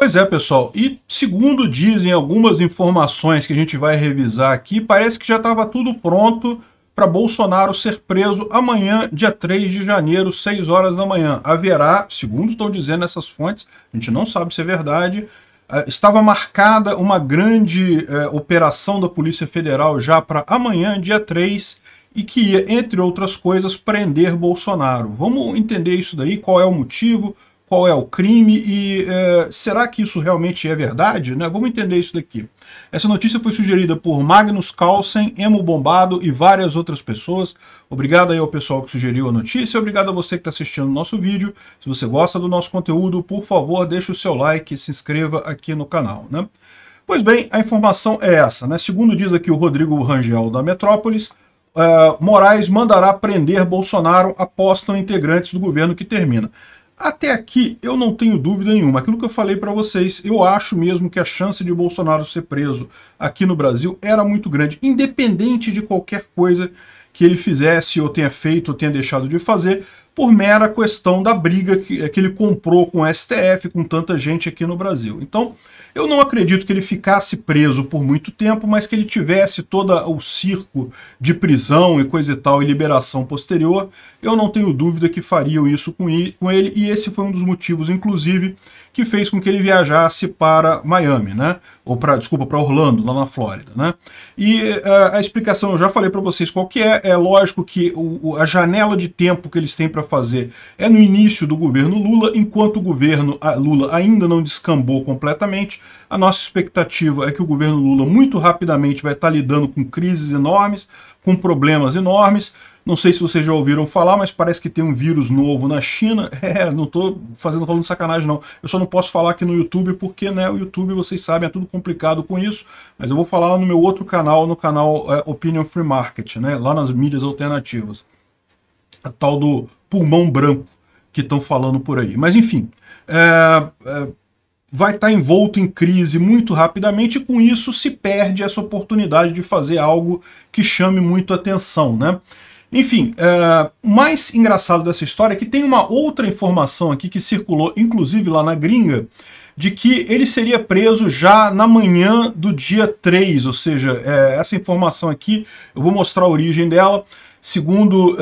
Pois é, pessoal. E segundo dizem algumas informações que a gente vai revisar aqui, parece que já estava tudo pronto para Bolsonaro ser preso amanhã, dia 3 de janeiro, 6 horas da manhã. Haverá, segundo estão dizendo essas fontes, a gente não sabe se é verdade, eh, estava marcada uma grande eh, operação da Polícia Federal já para amanhã, dia 3, e que ia, entre outras coisas, prender Bolsonaro. Vamos entender isso daí, qual é o motivo, qual é o crime e é, será que isso realmente é verdade? Né? Vamos entender isso daqui. Essa notícia foi sugerida por Magnus Carlsen, Emo Bombado e várias outras pessoas. Obrigado aí ao pessoal que sugeriu a notícia, obrigado a você que está assistindo o nosso vídeo. Se você gosta do nosso conteúdo, por favor, deixe o seu like e se inscreva aqui no canal. Né? Pois bem, a informação é essa. Né? Segundo diz aqui o Rodrigo Rangel da Metrópolis, Uh, Moraes mandará prender Bolsonaro, apostam integrantes do governo que termina. Até aqui, eu não tenho dúvida nenhuma. Aquilo que eu falei para vocês, eu acho mesmo que a chance de Bolsonaro ser preso aqui no Brasil era muito grande, independente de qualquer coisa que ele fizesse, ou tenha feito, ou tenha deixado de fazer, por mera questão da briga que, que ele comprou com o STF, com tanta gente aqui no Brasil. Então, eu não acredito que ele ficasse preso por muito tempo, mas que ele tivesse todo o circo de prisão e coisa e tal, e liberação posterior. Eu não tenho dúvida que fariam isso com ele, e esse foi um dos motivos, inclusive, que fez com que ele viajasse para Miami, né? Ou para, desculpa, para Orlando, lá na Flórida, né? E uh, a explicação eu já falei para vocês qual que é. É lógico que o, a janela de tempo que eles têm para fazer é no início do governo Lula, enquanto o governo Lula ainda não descambou completamente, a nossa expectativa é que o governo Lula muito rapidamente vai estar lidando com crises enormes, com problemas enormes. Não sei se vocês já ouviram falar, mas parece que tem um vírus novo na China. É, não estou fazendo falando sacanagem não. Eu só não posso falar aqui no YouTube porque, né, o YouTube, vocês sabem, é tudo complicado com isso, mas eu vou falar no meu outro canal, no canal é, Opinion Free Market, né, lá nas mídias alternativas. A tal do pulmão branco que estão falando por aí. Mas enfim, é, é vai estar tá envolto em crise muito rapidamente e com isso se perde essa oportunidade de fazer algo que chame muito atenção, né? Enfim, é, o mais engraçado dessa história é que tem uma outra informação aqui que circulou, inclusive lá na gringa, de que ele seria preso já na manhã do dia 3, ou seja, é, essa informação aqui, eu vou mostrar a origem dela, Segundo, uh,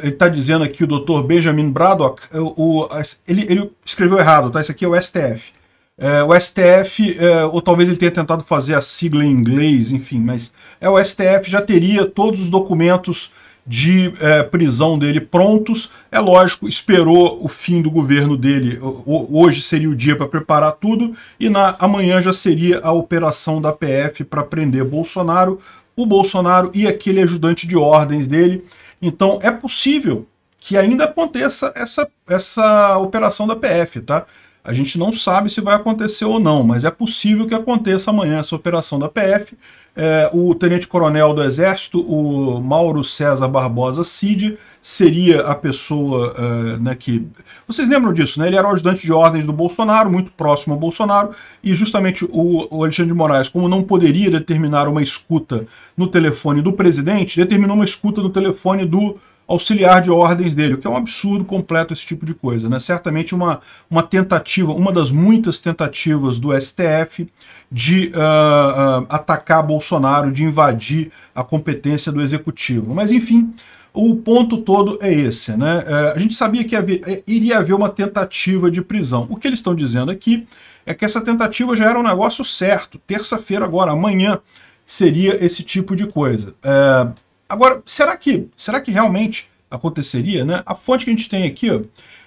ele está dizendo aqui o doutor Benjamin Braddock, é, o, o, ele, ele, escreveu errado, tá? Isso aqui é o STF. É, o STF, é, ou talvez ele tenha tentado fazer a sigla em inglês, enfim, mas é o STF já teria todos os documentos de é, prisão dele prontos. É lógico, esperou o fim do governo dele. O, hoje seria o dia para preparar tudo e na amanhã já seria a operação da PF para prender Bolsonaro, o Bolsonaro e aquele ajudante de ordens dele. Então é possível que ainda aconteça essa, essa operação da PF, tá? A gente não sabe se vai acontecer ou não, mas é possível que aconteça amanhã essa operação da PF. É, o tenente-coronel do Exército, o Mauro César Barbosa Cid, seria a pessoa uh, né, que... Vocês lembram disso, né? Ele era o ajudante de ordens do Bolsonaro, muito próximo ao Bolsonaro, e justamente o, o Alexandre de Moraes, como não poderia determinar uma escuta no telefone do presidente, determinou uma escuta no telefone do auxiliar de ordens dele, o que é um absurdo completo esse tipo de coisa. Né? Certamente uma, uma tentativa, uma das muitas tentativas do STF de uh, uh, atacar Bolsonaro, de invadir a competência do executivo. Mas enfim, o ponto todo é esse. Né? Uh, a gente sabia que havia, é, iria haver uma tentativa de prisão. O que eles estão dizendo aqui é que essa tentativa já era um negócio certo. Terça-feira agora, amanhã, seria esse tipo de coisa. É, Agora, será que, será que realmente aconteceria? Né? A fonte que a gente tem aqui ó,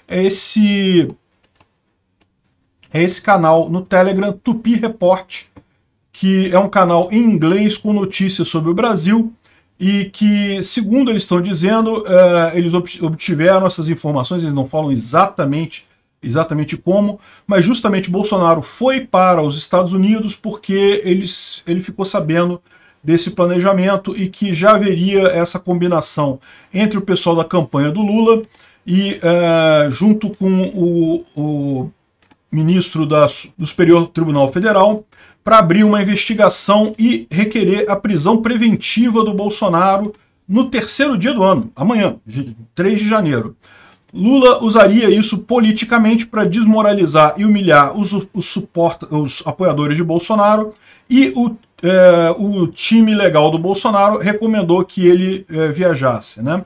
é esse é esse canal no Telegram Tupi Report, que é um canal em inglês com notícias sobre o Brasil e que, segundo eles estão dizendo, eh, eles obtiveram essas informações, eles não falam exatamente exatamente como, mas justamente Bolsonaro foi para os Estados Unidos porque eles, ele ficou sabendo desse planejamento e que já haveria essa combinação entre o pessoal da campanha do Lula e é, junto com o, o ministro da, do Superior Tribunal Federal para abrir uma investigação e requerer a prisão preventiva do Bolsonaro no terceiro dia do ano, amanhã, 3 de janeiro. Lula usaria isso politicamente para desmoralizar e humilhar os, os, suporta, os apoiadores de Bolsonaro e o é, o time legal do Bolsonaro recomendou que ele é, viajasse, né?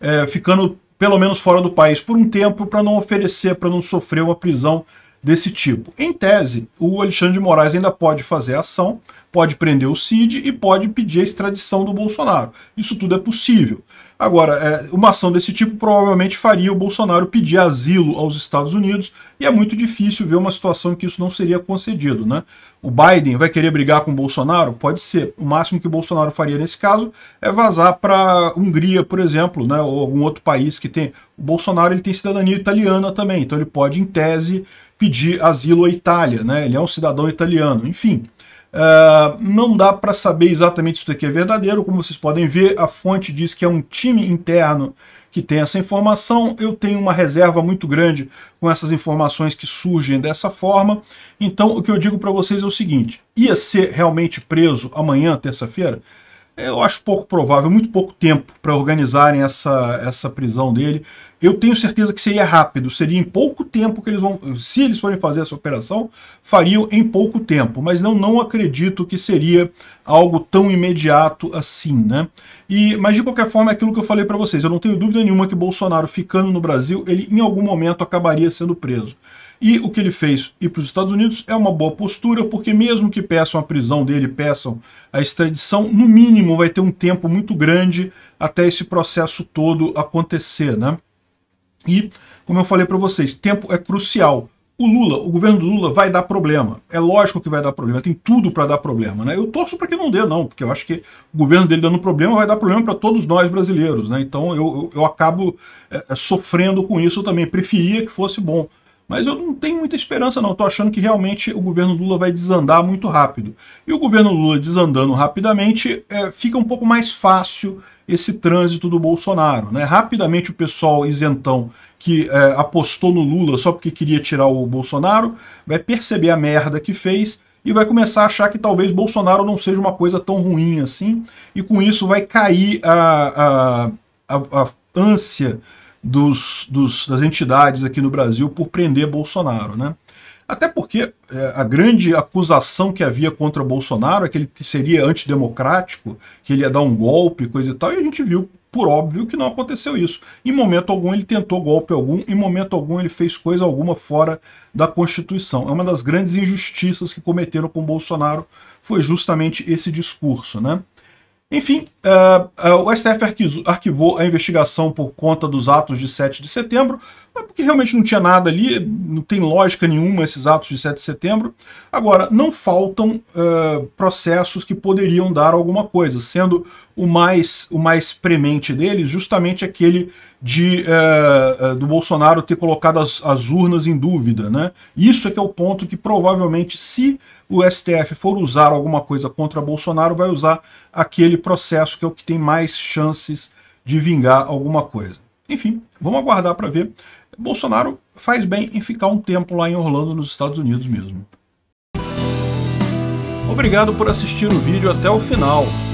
É, ficando pelo menos fora do país por um tempo para não oferecer, para não sofrer uma prisão desse tipo. Em tese, o Alexandre de Moraes ainda pode fazer a ação, pode prender o Cid e pode pedir a extradição do Bolsonaro. Isso tudo é possível. Agora, é, uma ação desse tipo provavelmente faria o Bolsonaro pedir asilo aos Estados Unidos e é muito difícil ver uma situação em que isso não seria concedido. Né? O Biden vai querer brigar com o Bolsonaro? Pode ser. O máximo que o Bolsonaro faria nesse caso é vazar para Hungria, por exemplo, né? ou algum outro país que tem. O Bolsonaro ele tem cidadania italiana também, então ele pode, em tese, pedir asilo à Itália, né? Ele é um cidadão italiano, enfim. Uh, não dá para saber exatamente se isso daqui é verdadeiro, como vocês podem ver, a fonte diz que é um time interno que tem essa informação. Eu tenho uma reserva muito grande com essas informações que surgem dessa forma. Então, o que eu digo para vocês é o seguinte: ia ser realmente preso amanhã, terça-feira? eu acho pouco provável, muito pouco tempo para organizarem essa, essa prisão dele. Eu tenho certeza que seria rápido, seria em pouco tempo que eles vão, se eles forem fazer essa operação, fariam em pouco tempo, mas não, não acredito que seria algo tão imediato assim, né? E, mas de qualquer forma é aquilo que eu falei para vocês, eu não tenho dúvida nenhuma que Bolsonaro ficando no Brasil, ele em algum momento acabaria sendo preso. E o que ele fez ir para os Estados Unidos é uma boa postura, porque mesmo que peçam a prisão dele, peçam a extradição, no mínimo vai ter um tempo muito grande até esse processo todo acontecer, né? E, como eu falei para vocês, tempo é crucial. O Lula, o governo do Lula vai dar problema. É lógico que vai dar problema, tem tudo para dar problema, né? Eu torço para que não dê, não, porque eu acho que o governo dele dando problema vai dar problema para todos nós brasileiros, né? Então eu, eu, eu acabo é, sofrendo com isso também. Preferia que fosse bom mas eu não tenho muita esperança, não. Estou achando que realmente o governo Lula vai desandar muito rápido. E o governo Lula desandando rapidamente, é, fica um pouco mais fácil esse trânsito do Bolsonaro. Né? Rapidamente o pessoal isentão que é, apostou no Lula só porque queria tirar o Bolsonaro vai perceber a merda que fez e vai começar a achar que talvez Bolsonaro não seja uma coisa tão ruim assim, e com isso vai cair a, a, a, a ânsia dos, dos, das entidades aqui no Brasil por prender Bolsonaro. Né? Até porque é, a grande acusação que havia contra Bolsonaro é que ele seria antidemocrático, que ele ia dar um golpe, coisa e tal, e a gente viu por óbvio que não aconteceu isso. Em momento algum ele tentou golpe algum, em momento algum ele fez coisa alguma fora da Constituição. É uma das grandes injustiças que cometeram com Bolsonaro foi justamente esse discurso, né? Enfim, uh, uh, o STF arquivou a investigação por conta dos atos de 7 de setembro, mas porque realmente não tinha nada ali, não tem lógica nenhuma esses atos de 7 de setembro. Agora, não faltam uh, processos que poderiam dar alguma coisa, sendo o mais, o mais premente deles justamente aquele de, é, é, do Bolsonaro ter colocado as, as, urnas em dúvida. Né? Isso é que é o ponto que provavelmente, se o STF for usar alguma coisa contra Bolsonaro, vai usar aquele processo que é o que tem mais chances de vingar alguma coisa. Enfim, vamos aguardar para ver. Bolsonaro faz bem em ficar um tempo lá em Orlando, nos Estados Unidos mesmo. Obrigado por assistir o vídeo até o final.